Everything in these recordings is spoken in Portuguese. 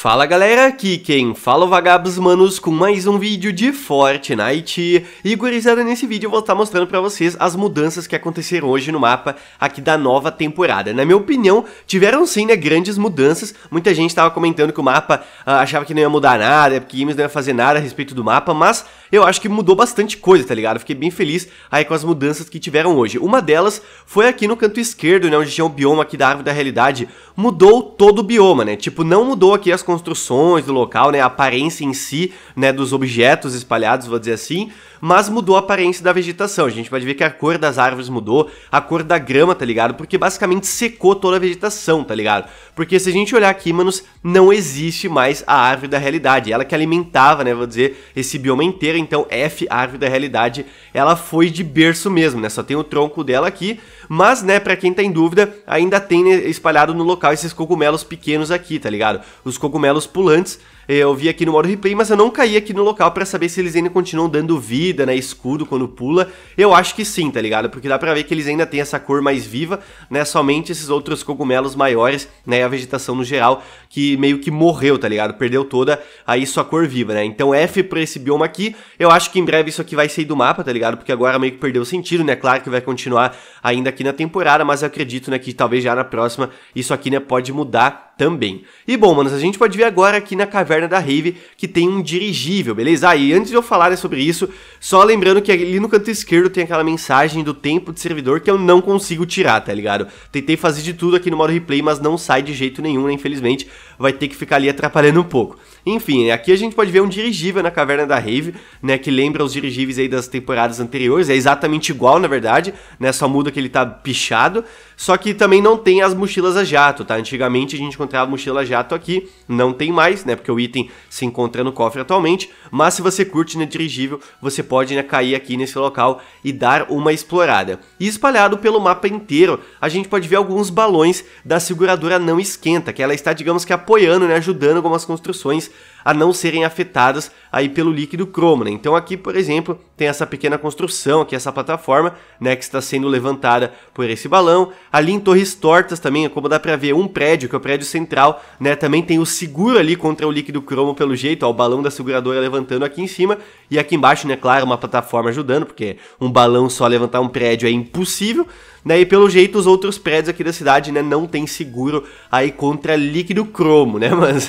Fala galera, aqui quem fala é o Vagabos Manos com mais um vídeo de Fortnite E gurizada, nesse vídeo eu vou estar mostrando pra vocês as mudanças que aconteceram hoje no mapa aqui da nova temporada Na minha opinião, tiveram sim né, grandes mudanças Muita gente estava comentando que o mapa ah, achava que não ia mudar nada, que Games não ia fazer nada a respeito do mapa Mas eu acho que mudou bastante coisa, tá ligado? fiquei bem feliz aí com as mudanças que tiveram hoje Uma delas foi aqui no canto esquerdo, né, onde tinha o bioma aqui da Árvore da Realidade Mudou todo o bioma, né, tipo não mudou aqui as construções do local, né, a aparência em si, né, dos objetos espalhados, vou dizer assim, mas mudou a aparência da vegetação. A gente pode ver que a cor das árvores mudou, a cor da grama, tá ligado? Porque basicamente secou toda a vegetação, tá ligado? Porque se a gente olhar aqui, manos, não existe mais a árvore da realidade. Ela que alimentava, né, vou dizer, esse bioma inteiro, então F, árvore da realidade, ela foi de berço mesmo, né? Só tem o tronco dela aqui, mas, né, para quem tá em dúvida, ainda tem né, espalhado no local esses cogumelos pequenos aqui, tá ligado? Os cogumelos pulantes. Eh, eu vi aqui no modo replay, mas eu não caí aqui no local para saber se eles ainda continuam dando vida, né, escudo quando pula. Eu acho que sim, tá ligado? Porque dá pra ver que eles ainda têm essa cor mais viva, né, somente esses outros cogumelos maiores, né, a vegetação no geral, que meio que morreu, tá ligado? Perdeu toda aí sua cor viva, né? Então F pra esse bioma aqui, eu acho que em breve isso aqui vai sair do mapa, tá ligado? Porque agora meio que perdeu o sentido, né? Claro que vai continuar ainda aqui aqui na temporada, mas eu acredito né, que talvez já na próxima isso aqui né, pode mudar também. E bom, manos, a gente pode ver agora aqui na Caverna da Rave que tem um dirigível, beleza? Ah, e antes de eu falar sobre isso, só lembrando que ali no canto esquerdo tem aquela mensagem do tempo de servidor que eu não consigo tirar, tá ligado? Tentei fazer de tudo aqui no modo replay, mas não sai de jeito nenhum, né? Infelizmente, vai ter que ficar ali atrapalhando um pouco. Enfim, aqui a gente pode ver um dirigível na Caverna da Rave, né? Que lembra os dirigíveis aí das temporadas anteriores, é exatamente igual, na verdade, né? Só muda que ele tá pichado. Só que também não tem as mochilas a jato, tá? Antigamente a gente encontrava mochila a jato aqui, não tem mais, né? Porque o item se encontra no cofre atualmente. Mas se você curte né, dirigível, você pode né, cair aqui nesse local e dar uma explorada. E espalhado pelo mapa inteiro, a gente pode ver alguns balões da seguradora não esquenta, que ela está, digamos que, apoiando, né? Ajudando algumas construções a não serem afetadas aí pelo líquido cromo. Né? Então aqui, por exemplo, tem essa pequena construção, aqui é essa plataforma né, que está sendo levantada por esse balão. Ali em Torres Tortas também, como dá para ver, um prédio, que é o prédio central, né, também tem o seguro ali contra o líquido cromo pelo jeito, ó, o balão da seguradora levantando aqui em cima e aqui embaixo, né, claro, uma plataforma ajudando, porque um balão só levantar um prédio é impossível. Né, e pelo jeito os outros prédios aqui da cidade né, não tem seguro aí contra líquido cromo, né, mas...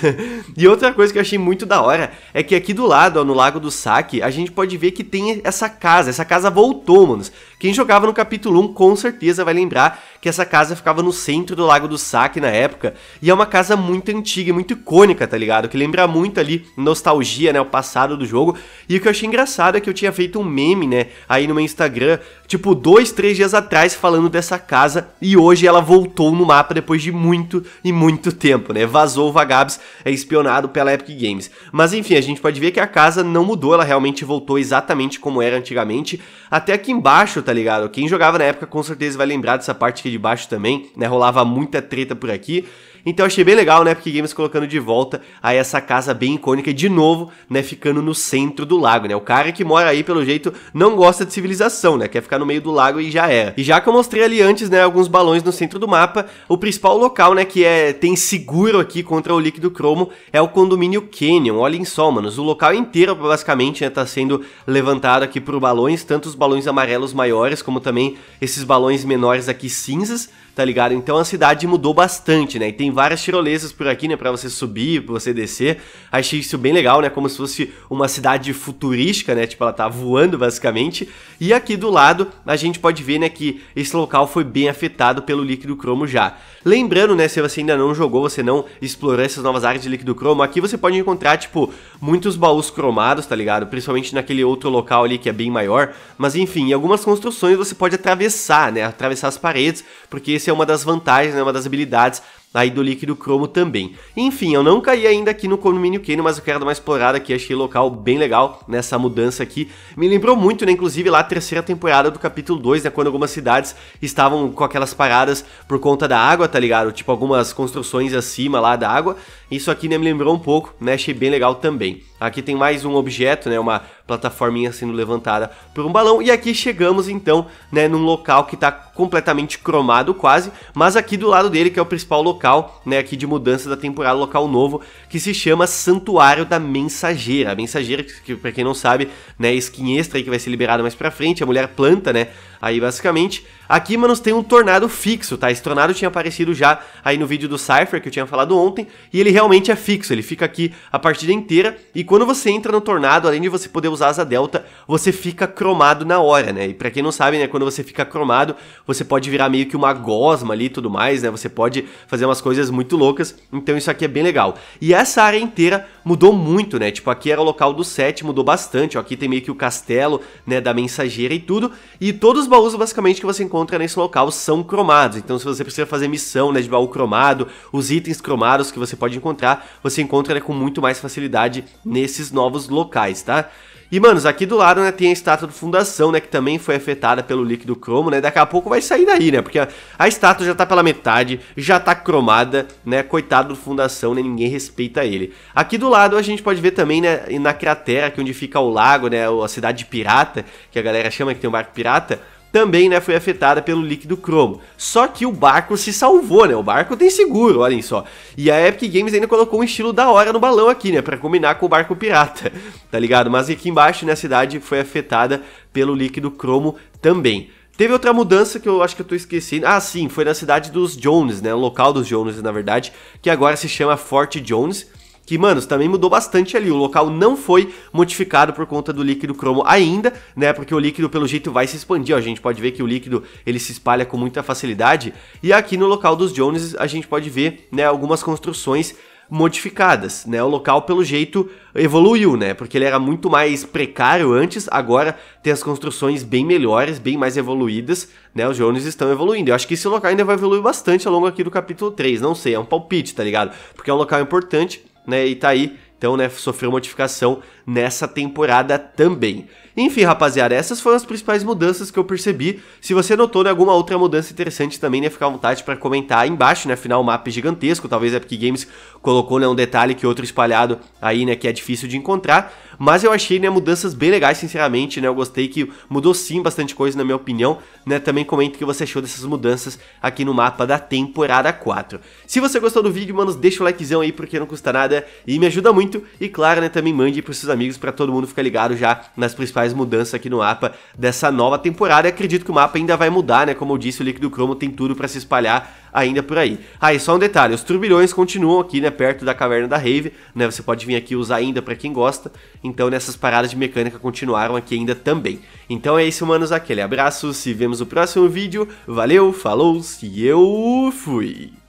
e outra coisa que eu achei muito da hora é que aqui do lado, ó, no Lago do Saque, a gente pode ver que tem essa casa. Essa casa voltou, manos. Quem jogava no capítulo 1 com certeza vai lembrar que essa casa ficava no centro do Lago do Saque na época, e é uma casa muito antiga, e muito icônica, tá ligado? Que lembra muito ali nostalgia, né, o passado do jogo. E o que eu achei engraçado é que eu tinha feito um meme, né, aí no meu Instagram, tipo dois, três dias atrás falando dessa casa, e hoje ela voltou no mapa depois de muito e muito tempo, né? Vazou o Vagabs, é espionado pela Epic Games. Mas enfim, a gente pode ver que a casa não mudou, ela realmente voltou exatamente como era antigamente. Até aqui embaixo, tá tá ligado? Quem jogava na época com certeza vai lembrar dessa parte aqui de baixo também, né? Rolava muita treta por aqui. Então achei bem legal, né? porque Games colocando de volta aí essa casa bem icônica e de novo, né, ficando no centro do lago, né? O cara que mora aí, pelo jeito, não gosta de civilização, né? Quer ficar no meio do lago e já era. E já que eu mostrei ali antes, né, alguns balões no centro do mapa, o principal local, né, que é tem seguro aqui contra o líquido cromo é o condomínio Canyon. Olhem só, manos, o local inteiro basicamente né, tá sendo levantado aqui por balões, tanto os balões amarelos maiores como também esses balões menores aqui cinzas tá ligado? Então a cidade mudou bastante, né? E tem várias tirolesas por aqui, né? Pra você subir, pra você descer. Achei isso bem legal, né? Como se fosse uma cidade futurística, né? Tipo, ela tá voando basicamente. E aqui do lado a gente pode ver, né? Que esse local foi bem afetado pelo líquido cromo já. Lembrando, né? Se você ainda não jogou, você não explorou essas novas áreas de líquido cromo, aqui você pode encontrar, tipo, muitos baús cromados, tá ligado? Principalmente naquele outro local ali que é bem maior. Mas enfim, em algumas construções você pode atravessar, né? Atravessar as paredes, porque essa é uma das vantagens, né, uma das habilidades aí do líquido cromo também. Enfim, eu não caí ainda aqui no condomínio Kano, mas eu quero dar uma explorada aqui, achei local bem legal nessa mudança aqui. Me lembrou muito, né, inclusive lá a terceira temporada do capítulo 2, né, quando algumas cidades estavam com aquelas paradas por conta da água, tá ligado? Tipo algumas construções acima lá da água. Isso aqui né, me lembrou um pouco, né, achei bem legal também. Aqui tem mais um objeto, né, uma plataforminha sendo levantada por um balão e aqui chegamos então, né, num local que tá completamente cromado quase, mas aqui do lado dele que é o principal local local, né, aqui de mudança da temporada, local novo, que se chama Santuário da Mensageira. A Mensageira, que para quem não sabe, né, skin extra aí que vai ser liberada mais pra frente, a mulher planta, né, aí basicamente. Aqui, manos, tem um tornado fixo, tá? Esse tornado tinha aparecido já aí no vídeo do Cypher, que eu tinha falado ontem, e ele realmente é fixo, ele fica aqui a partida inteira, e quando você entra no tornado, além de você poder usar asa delta, você fica cromado na hora, né, e pra quem não sabe, né, quando você fica cromado, você pode virar meio que uma gosma ali e tudo mais, né, você pode fazer umas coisas muito loucas, então isso aqui é bem legal. E essa área inteira mudou muito, né, tipo, aqui era o local do set, mudou bastante, ó, aqui tem meio que o castelo, né, da mensageira e tudo. E todos os baús basicamente que você encontra nesse local são cromados. Então se você precisa fazer missão, né, de baú cromado, os itens cromados que você pode encontrar, você encontra né, com muito mais facilidade nesses novos locais, tá? E, manos, aqui do lado, né, tem a estátua do Fundação, né, que também foi afetada pelo líquido cromo, né, daqui a pouco vai sair daí, né, porque a, a estátua já tá pela metade, já tá cromada, né, coitado do Fundação, né, ninguém respeita ele. Aqui do lado a gente pode ver também, né, na cratera, que é onde fica o lago, né, a cidade pirata, que a galera chama que tem um barco pirata, também né, foi afetada pelo líquido cromo. Só que o barco se salvou, né? O barco tem seguro, olhem só. E a Epic Games ainda colocou um estilo da hora no balão aqui, né? Pra combinar com o barco pirata, tá ligado? Mas aqui embaixo, né, a cidade foi afetada pelo líquido cromo também. Teve outra mudança que eu acho que eu tô esquecendo. Ah, sim, foi na cidade dos Jones, né? O local dos Jones, na verdade, que agora se chama Fort Jones que, mano, também mudou bastante ali. O local não foi modificado por conta do líquido cromo ainda, né? Porque o líquido, pelo jeito, vai se expandir. Ó, a gente pode ver que o líquido ele se espalha com muita facilidade. E aqui no local dos Jones a gente pode ver né, algumas construções modificadas, né? O local, pelo jeito, evoluiu, né? Porque ele era muito mais precário antes, agora tem as construções bem melhores, bem mais evoluídas, né? Os Jones estão evoluindo. Eu acho que esse local ainda vai evoluir bastante ao longo aqui do capítulo 3, não sei, é um palpite, tá ligado? Porque é um local importante né? E tá aí então, né, sofreu modificação nessa temporada também. Enfim, rapaziada, essas foram as principais mudanças que eu percebi. Se você notou né, alguma outra mudança interessante também, né, fica à vontade para comentar aí embaixo, né? Afinal, o mapa é gigantesco, talvez a Epic Games colocou né, um detalhe que outro espalhado aí, né, que é difícil de encontrar. Mas eu achei, né, mudanças bem legais, sinceramente, né? Eu gostei que mudou sim bastante coisa, na minha opinião, né? Também comenta o que você achou dessas mudanças aqui no mapa da temporada 4. Se você gostou do vídeo, mano, deixa o likezão aí, porque não custa nada e me ajuda muito muito. E claro, né, também mande para os seus amigos para todo mundo ficar ligado já nas principais mudanças aqui no mapa dessa nova temporada. Eu acredito que o mapa ainda vai mudar, né? Como eu disse, o líquido cromo tem tudo para se espalhar ainda por aí. Ah, e só um detalhe, os turbilhões continuam aqui, né, perto da caverna da Rave, né? Você pode vir aqui usar ainda para quem gosta. Então, nessas paradas de mecânica continuaram aqui ainda também. Então é isso, manos, aquele abraço, se vemos no próximo vídeo. Valeu, falou, e eu fui.